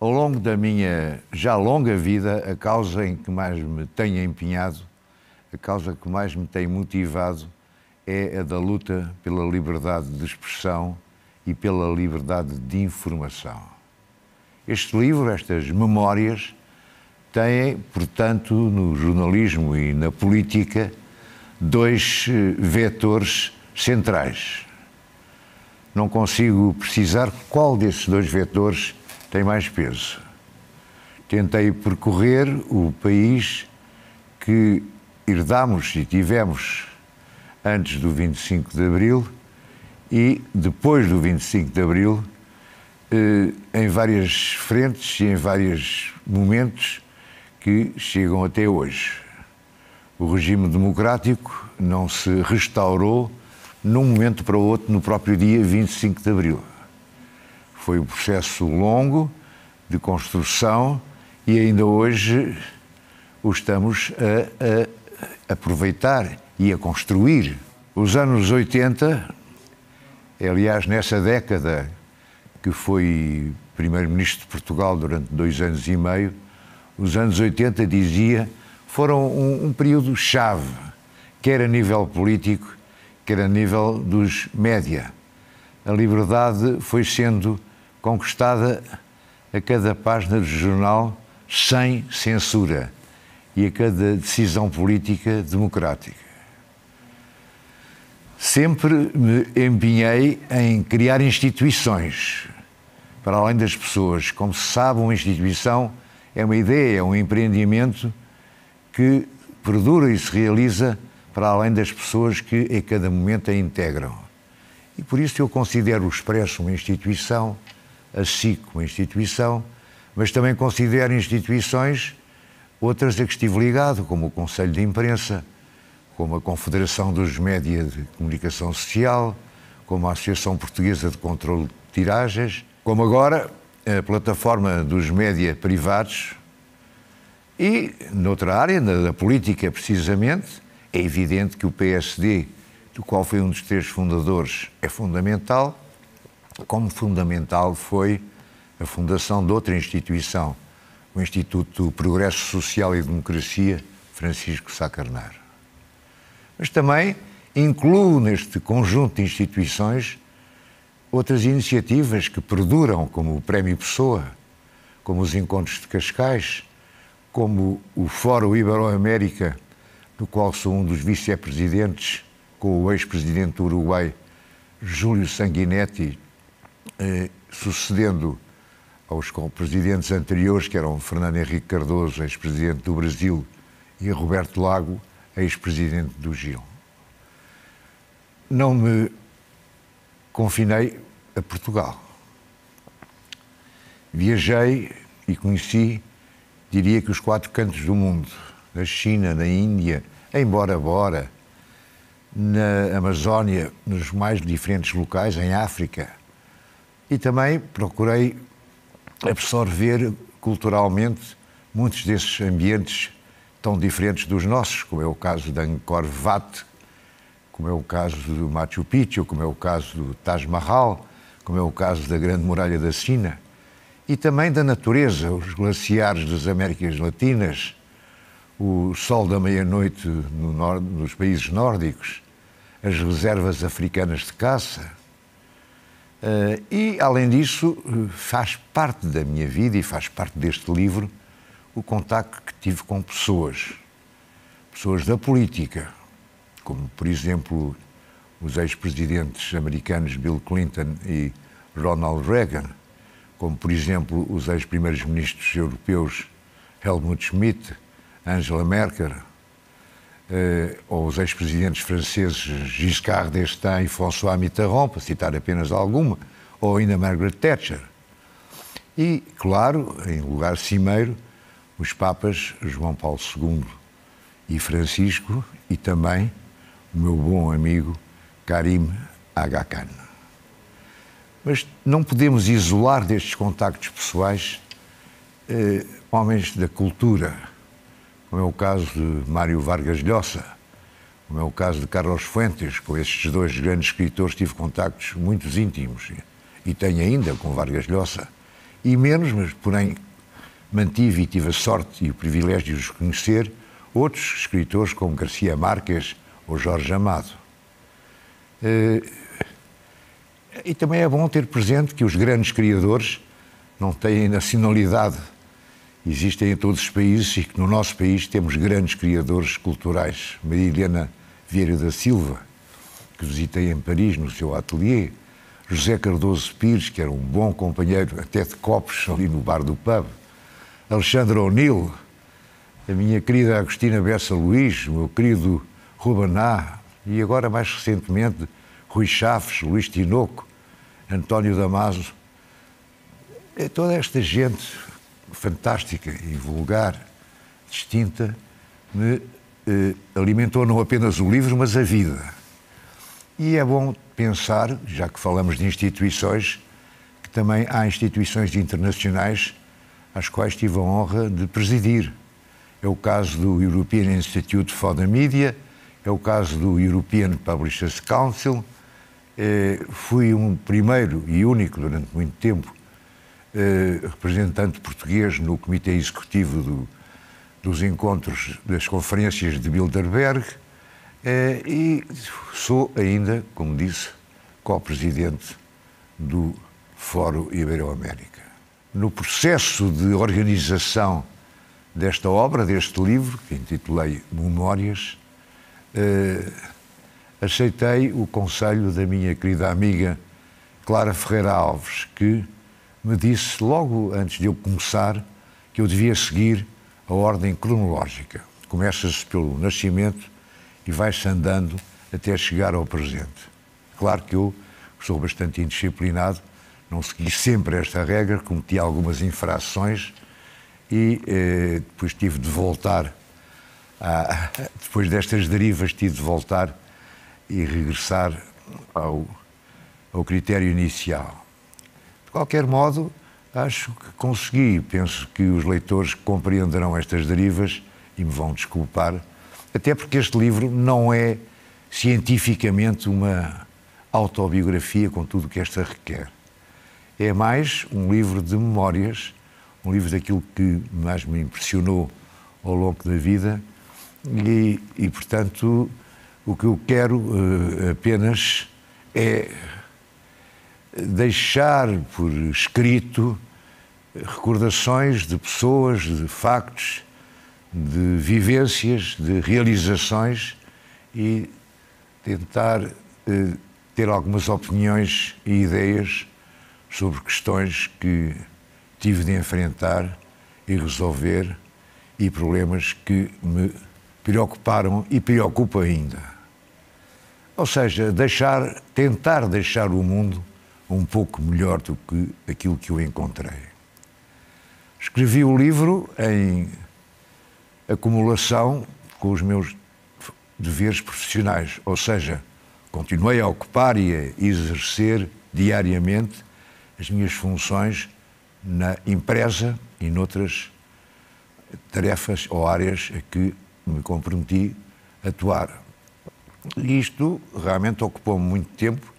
Ao longo da minha já longa vida, a causa em que mais me tenho empenhado, a causa que mais me tem motivado, é a da luta pela liberdade de expressão e pela liberdade de informação. Este livro, estas memórias, têm, portanto, no jornalismo e na política, dois eh, vetores centrais. Não consigo precisar qual desses dois vetores tem mais peso. Tentei percorrer o país que herdámos e tivemos antes do 25 de Abril e depois do 25 de Abril, eh, em várias frentes e em vários momentos que chegam até hoje. O regime democrático não se restaurou num momento para o outro no próprio dia 25 de Abril. Foi um processo longo de construção e ainda hoje o estamos a, a aproveitar e a construir. Os anos 80, é, aliás, nessa década que foi primeiro-ministro de Portugal durante dois anos e meio, os anos 80 dizia foram um, um período chave, quer a nível político, quer a nível dos média. A liberdade foi sendo conquistada a cada página do jornal sem censura e a cada decisão política democrática. Sempre me empenhei em criar instituições para além das pessoas. Como se sabe, uma instituição é uma ideia, é um empreendimento que perdura e se realiza para além das pessoas que em cada momento a integram. E por isso eu considero o Expresso uma instituição, a SIC como instituição, mas também considero instituições outras a que estive ligado, como o Conselho de Imprensa, como a Confederação dos Média de Comunicação Social, como a Associação Portuguesa de Controlo de Tiragens, como agora a plataforma dos média privados e, noutra área, na, na política precisamente, é evidente que o PSD, do qual foi um dos três fundadores, é fundamental como fundamental foi a fundação de outra instituição, o Instituto Progresso Social e Democracia Francisco Sá Carneiro. Mas também incluo neste conjunto de instituições outras iniciativas que perduram, como o Prémio Pessoa, como os Encontros de Cascais, como o Fórum Ibero-América, do qual sou um dos vice-presidentes, com o ex-presidente do Uruguai, Júlio Sanguinetti, eh, sucedendo aos presidentes anteriores, que eram Fernando Henrique Cardoso, ex-presidente do Brasil, e Roberto Lago, ex-presidente do Gil. Não me confinei a Portugal. Viajei e conheci, diria que os quatro cantos do mundo, na China, na Índia, em Bora Bora, na Amazónia, nos mais diferentes locais, em África, e também procurei absorver culturalmente muitos desses ambientes tão diferentes dos nossos, como é o caso de Angkor Wat, como é o caso do Machu Picchu, como é o caso do Taj Mahal, como é o caso da Grande Muralha da China, e também da natureza, os glaciares das Américas Latinas, o sol da meia-noite no nos países nórdicos, as reservas africanas de caça, Uh, e, além disso, eh, faz parte da minha vida e faz parte deste livro o contacto que tive com pessoas, pessoas da política, como, por exemplo, os ex-presidentes americanos Bill Clinton e Ronald Reagan, como, por exemplo, os ex-primeiros-ministros europeus Helmut Schmidt, Angela Merkel, eh, os ex-presidentes franceses Giscard d'Estaing e François Mitterrand, para citar apenas alguma, ou ainda Margaret Thatcher. E, claro, em lugar cimeiro, os Papas João Paulo II e Francisco e também o meu bom amigo Karim Aga Khan. Mas não podemos isolar destes contactos pessoais eh, homens da cultura, como é o caso de Mário Vargas Llosa, como é o caso de Carlos Fuentes, com estes dois grandes escritores tive contactos muito íntimos e tenho ainda com Vargas Llosa, e menos, mas porém mantive e tive a sorte e o privilégio de os conhecer, outros escritores como Garcia Marques ou Jorge Amado. Eh, e também é bom ter presente que os grandes criadores não têm nacionalidade existem em todos os países e que no nosso país temos grandes criadores culturais. Maria Helena Vieira da Silva, que visitei em Paris no seu ateliê, José Cardoso Pires, que era um bom companheiro até de copos ali no bar do pub, Alexandre O'Neill, a minha querida Agostina Bessa Luís, o meu querido Rubaná e agora mais recentemente Rui Chaves, Luís Tinoco, António Damaso, é toda esta gente fantástica e vulgar, distinta, me eh, alimentou não apenas o livro, mas a vida. E é bom pensar, já que falamos de instituições, que também há instituições internacionais às quais tive a honra de presidir. É o caso do European Institute for the Media, é o caso do European Publishers Council. Eh, fui um primeiro e único, durante muito tempo, eh, representante português no Comitê Executivo do, dos encontros das conferências de Bilderberg eh, e sou ainda, como disse, co-presidente do Fórum Ibero-América. No processo de organização desta obra, deste livro, que intitulei Memórias, eh, aceitei o conselho da minha querida amiga Clara Ferreira Alves, que me disse, logo antes de eu começar, que eu devia seguir a ordem cronológica. Começas pelo nascimento e vais andando até chegar ao presente. Claro que eu sou bastante indisciplinado, não segui sempre esta regra, cometi algumas infrações e eh, depois tive de voltar, a, depois destas derivas, tive de voltar e regressar ao, ao critério inicial. De qualquer modo, acho que consegui. Penso que os leitores compreenderão estas derivas e me vão desculpar, até porque este livro não é cientificamente uma autobiografia com tudo o que esta requer. É mais um livro de memórias, um livro daquilo que mais me impressionou ao longo da vida e, e portanto, o que eu quero uh, apenas é deixar por escrito recordações de pessoas, de factos, de vivências, de realizações e tentar eh, ter algumas opiniões e ideias sobre questões que tive de enfrentar e resolver e problemas que me preocuparam e preocupam ainda. Ou seja, deixar, tentar deixar o mundo um pouco melhor do que aquilo que eu encontrei. Escrevi o livro em acumulação com os meus deveres profissionais, ou seja, continuei a ocupar e a exercer diariamente as minhas funções na empresa e noutras tarefas ou áreas a que me comprometi a atuar. E isto realmente ocupou-me muito tempo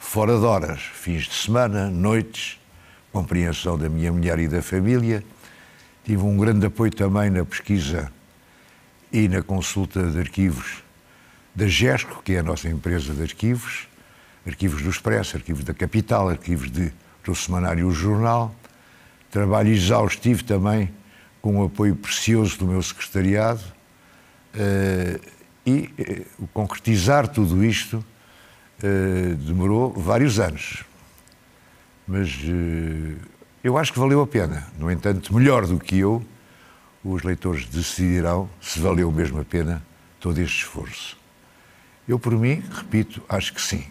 fora de horas, fins de semana, noites, compreensão da minha mulher e da família. Tive um grande apoio também na pesquisa e na consulta de arquivos da GESCO, que é a nossa empresa de arquivos, arquivos do Expresso, arquivos da Capital, arquivos de, do Semanário o Jornal. Trabalho exaustivo também, com o apoio precioso do meu secretariado. Uh, e uh, concretizar tudo isto Uh, demorou vários anos. Mas uh, eu acho que valeu a pena. No entanto, melhor do que eu, os leitores decidirão se valeu mesmo a pena todo este esforço. Eu, por mim, repito, acho que sim.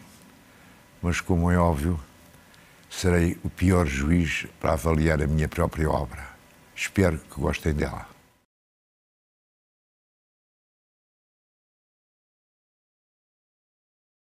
Mas, como é óbvio, serei o pior juiz para avaliar a minha própria obra. Espero que gostem dela.